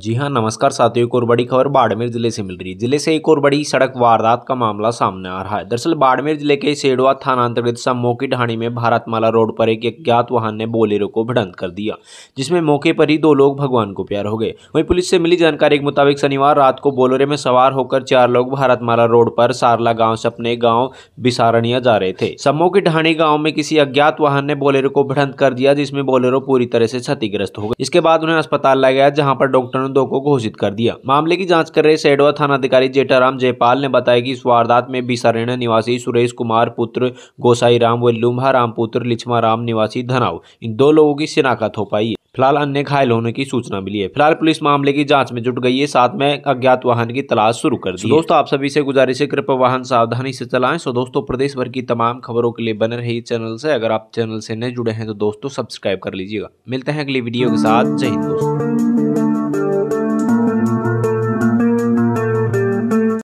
जी हाँ नमस्कार साथियों एक और बड़ी खबर बाड़मेर जिले से मिल रही है जिले से एक और बड़ी सड़क वारदात का मामला सामने आ रहा है दरअसल बाड़मेर जिले के सेडवा थाना अंतर्गत समो की ढाणी में भारतमाला रोड पर एक अज्ञात वाहन ने बोलेरो को भिड़ंत कर दिया जिसमें मौके पर ही दो लोग भगवान को प्यार हो गए वहीं पुलिस से मिली जानकारी के मुताबिक शनिवार रात को बोलेरे में सवार होकर चार लोग भारतमाला रोड पर सारला गाँव से अपने गाँव बिसारणिया जा रहे थे सम्मो की ढाणी गाँव में किसी अज्ञात वाहन ने बोलेरो को भिड़ंत कर दिया जिसमें बोलेरो पूरी तरह से क्षतिग्रस्त हो गए इसके बाद उन्हें अस्पताल लाया गया जहाँ पर डॉक्टर अपहरण दो को घोषित कर दिया मामले की जांच कर रहे सेडवा थानाधिकारी जेठाराम जयपाल ने बताया कि इस वारदात में बिसारेणा निवासी सुरेश कुमार पुत्र गोसाई राम व लुम्हा राम पुत्र लिछमा राम निवासी धनाव इन दो लोगों की शिनाखत हो पाई है फिलहाल अन्य घायल होने की सूचना मिली है फिलहाल पुलिस मामले की जांच में जुट गई है साथ में अज्ञात वाहन की तलाश शुरू कर दी दोस्तों आप सभी से गुजारिश है कृपया वाहन सावधानी से चलाएं सो दोस्तों प्रदेश भर की तमाम खबरों के लिए बने रही चैनल से अगर आप चैनल से नए जुड़े हैं तो दोस्तों सब्सक्राइब कर लीजिएगा मिलते हैं अगली वीडियो के साथ जय हिंद दोस्तों